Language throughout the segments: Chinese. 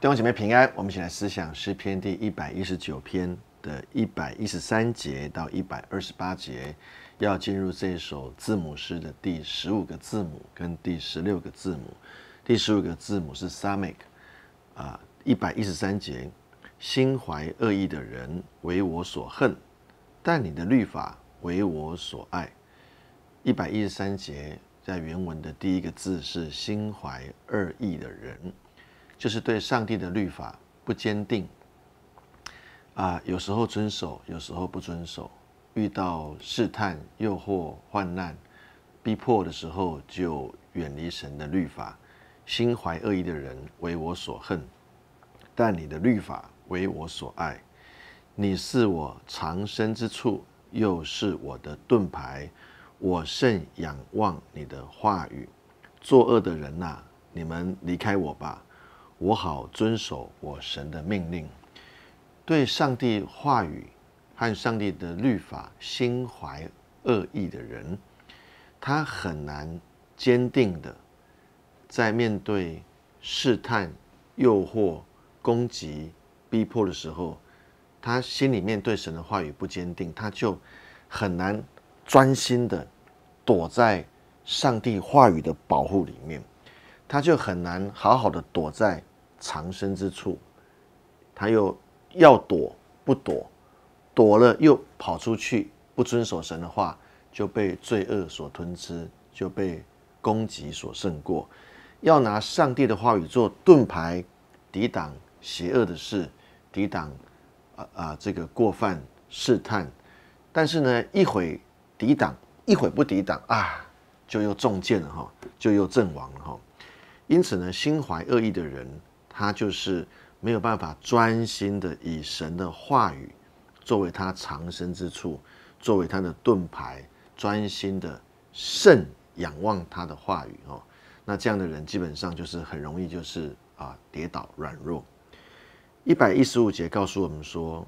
弟兄姐妹平安，我们一起来思想诗篇第一百一十九篇的一百一十三节到一百二十八节，要进入这首字母诗的第十五个字母跟第十六个字母。第十五个字母是 Sammek，啊，一百一十三节，心怀恶意的人为我所恨，但你的律法为我所爱。一百一十三节在原文的第一个字是心怀恶意的人。就是对上帝的律法不坚定啊，有时候遵守，有时候不遵守。遇到试探、诱惑、患难、逼迫的时候，就远离神的律法。心怀恶意的人为我所恨，但你的律法为我所爱。你是我藏身之处，又是我的盾牌。我甚仰望你的话语。作恶的人呐，你们离开我吧。我好遵守我神的命令，对上帝话语和上帝的律法心怀恶意的人，他很难坚定的在面对试探、诱惑、攻击、逼迫的时候，他心里面对神的话语不坚定，他就很难专心的躲在上帝话语的保护里面，他就很难好好的躲在。藏身之处，他又要躲不躲，躲了又跑出去，不遵守神的话，就被罪恶所吞吃，就被攻击所胜过。要拿上帝的话语做盾牌，抵挡邪恶的事，抵挡啊啊这个过犯试探。但是呢，一会抵挡，一会不抵挡啊，就又中箭了哈，就又阵亡了哈。因此呢，心怀恶意的人。他就是没有办法专心的以神的话语作为他藏身之处，作为他的盾牌，专心的甚仰望他的话语哦。那这样的人基本上就是很容易就是啊跌倒软弱。一百一十五节告诉我们说，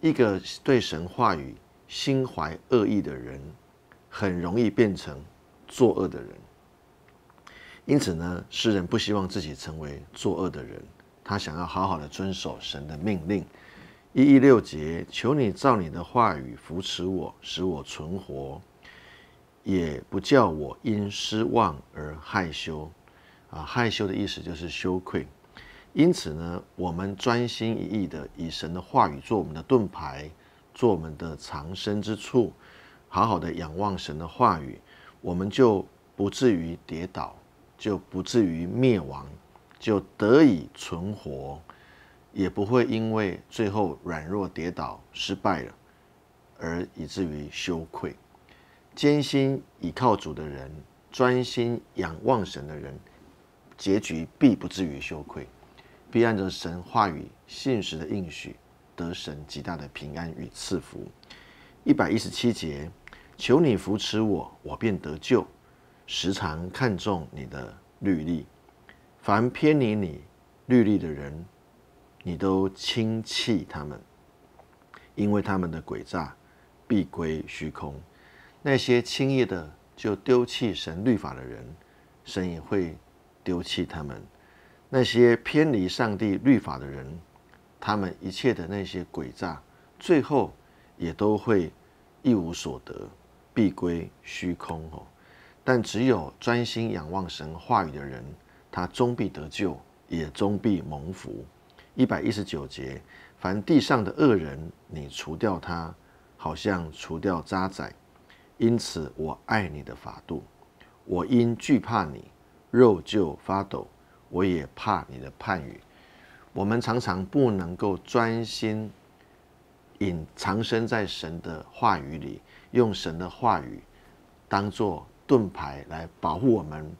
一个对神话语心怀恶意的人，很容易变成作恶的人。因此呢，诗人不希望自己成为作恶的人，他想要好好的遵守神的命令。一一六节，求你照你的话语扶持我，使我存活，也不叫我因失望而害羞。啊，害羞的意思就是羞愧。因此呢，我们专心一意的以神的话语做我们的盾牌，做我们的藏身之处，好好的仰望神的话语，我们就不至于跌倒。就不至于灭亡，就得以存活，也不会因为最后软弱跌倒、失败了，而以至于羞愧。艰辛倚靠主的人，专心仰望神的人，结局必不至于羞愧，必按着神话语信实的应许，得神极大的平安与赐福。一百一十七节，求你扶持我，我便得救。时常看重你的律例，凡偏离你律例的人，你都轻弃他们，因为他们的诡诈必归虚空。那些轻易的就丢弃神律法的人，神也会丢弃他们。那些偏离上帝律法的人，他们一切的那些诡诈，最后也都会一无所得，必归虚空哦。但只有专心仰望神话语的人，他终必得救，也终必蒙福。一百一十九节，凡地上的恶人，你除掉他，好像除掉渣滓。因此，我爱你的法度，我因惧怕你，肉就发抖。我也怕你的判语。我们常常不能够专心隐藏身在神的话语里，用神的话语当做。盾牌来保护我们，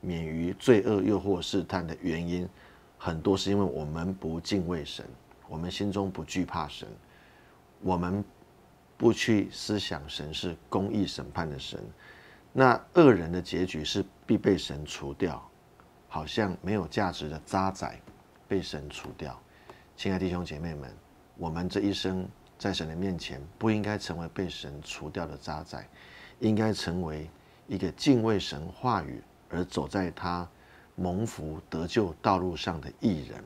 免于罪恶诱惑试探的原因，很多是因为我们不敬畏神，我们心中不惧怕神，我们不去思想神是公义审判的神，那恶人的结局是必被神除掉，好像没有价值的渣仔被神除掉。亲爱弟兄姐妹们，我们这一生在神的面前不应该成为被神除掉的渣仔，应该成为。一个敬畏神话语而走在他蒙福得救道路上的艺人，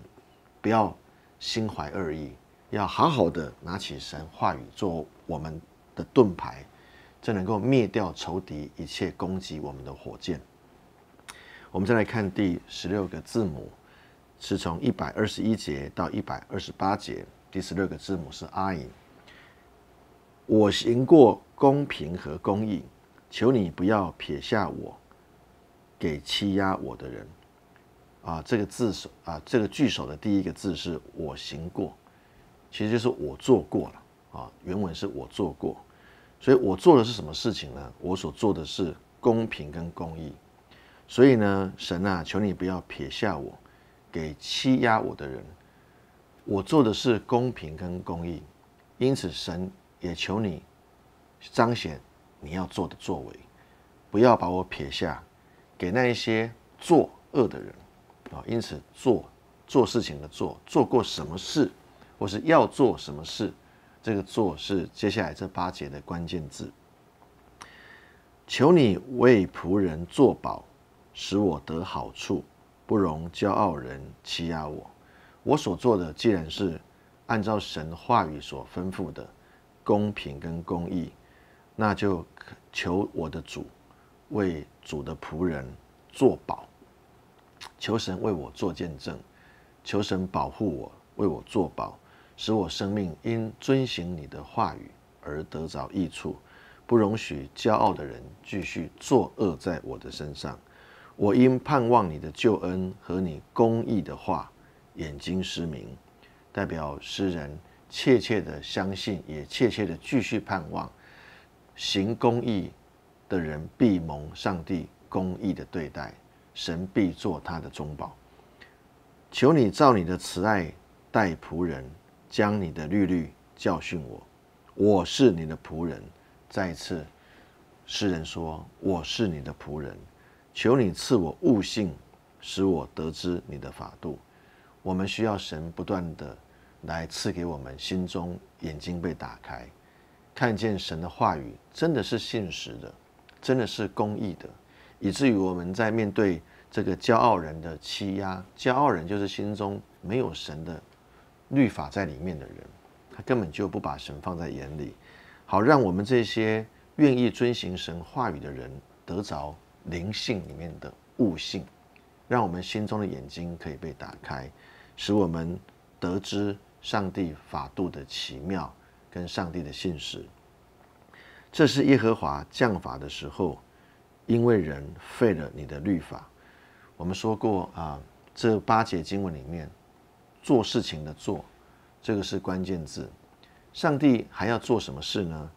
不要心怀恶意，要好好的拿起神话语做我们的盾牌，就能够灭掉仇敌一切攻击我们的火箭。我们再来看第十六个字母，是从一百二十一节到一百二十八节。第十六个字母是阿我行过公平和公义。求你不要撇下我，给欺压我的人，啊，这个字首啊，这个句首的第一个字是“我行过”，其实就是我做过了啊。原文是我做过，所以我做的是什么事情呢？我所做的是公平跟公义。所以呢，神啊，求你不要撇下我，给欺压我的人。我做的是公平跟公义，因此神也求你彰显。你要做的作为，不要把我撇下，给那一些作恶的人啊！因此，做做事情的做做过什么事，或是要做什么事，这个做是接下来这八节的关键字。求你为仆人作保，使我得好处，不容骄傲人欺压我。我所做的，既然是按照神话语所吩咐的，公平跟公义。那就求我的主为主的仆人作保，求神为我作见证，求神保护我，为我作保，使我生命因遵行你的话语而得着益处，不容许骄傲的人继续作恶在我的身上。我因盼望你的救恩和你公义的话，眼睛失明。代表诗人切切的相信，也切切的继续盼望。行公义的人必蒙上帝公义的对待，神必做他的中保。求你照你的慈爱待仆人，将你的律律教训我。我是你的仆人。再次，诗人说：“我是你的仆人。”求你赐我悟性，使我得知你的法度。我们需要神不断的来赐给我们心中眼睛被打开。看见神的话语真的是信实的，真的是公义的，以至于我们在面对这个骄傲人的欺压，骄傲人就是心中没有神的律法在里面的人，他根本就不把神放在眼里。好，让我们这些愿意遵行神话语的人得着灵性里面的悟性，让我们心中的眼睛可以被打开，使我们得知上帝法度的奇妙。跟上帝的信实，这是耶和华降法的时候，因为人废了你的律法。我们说过啊，这八节经文里面，做事情的做，这个是关键字。上帝还要做什么事呢？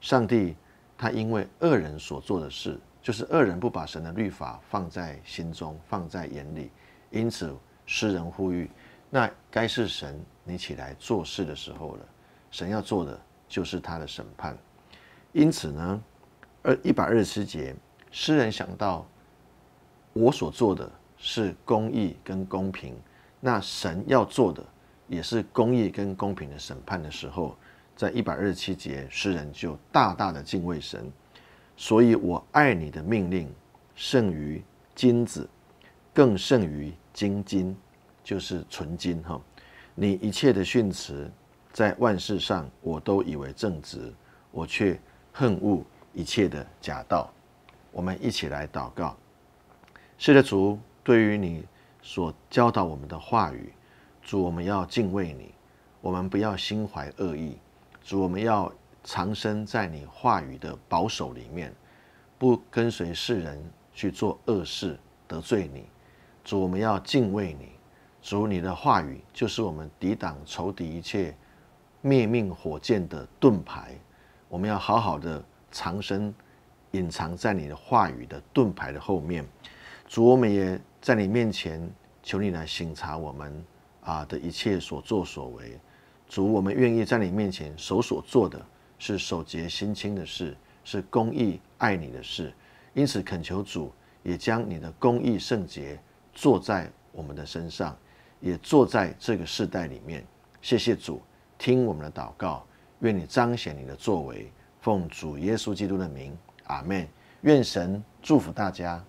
上帝他因为恶人所做的事，就是恶人不把神的律法放在心中，放在眼里，因此诗人呼吁：那该是神，你起来做事的时候了。神要做的就是他的审判，因此呢，二一百二十七节，诗人想到我所做的是公义跟公平，那神要做的也是公义跟公平的审判的时候，在一百二十七节，诗人就大大的敬畏神，所以我爱你的命令胜于金子，更胜于金金，就是纯金哈，你一切的训词在万事上，我都以为正直，我却恨恶一切的假道。我们一起来祷告，谢的，主。对于你所教导我们的话语，主我们要敬畏你，我们不要心怀恶意。主我们要藏身在你话语的保守里面，不跟随世人去做恶事得罪你。主我们要敬畏你，主你的话语就是我们抵挡仇敌一切。灭命火箭的盾牌，我们要好好的藏身，隐藏在你的话语的盾牌的后面。主，我们也在你面前求你来醒察我们啊的一切所作所为。主，我们愿意在你面前手所做的是守节心清的事，是公义爱你的事。因此，恳求主也将你的公义圣洁坐在我们的身上，也坐在这个时代里面。谢谢主。听我们的祷告，愿你彰显你的作为，奉主耶稣基督的名，阿门。愿神祝福大家。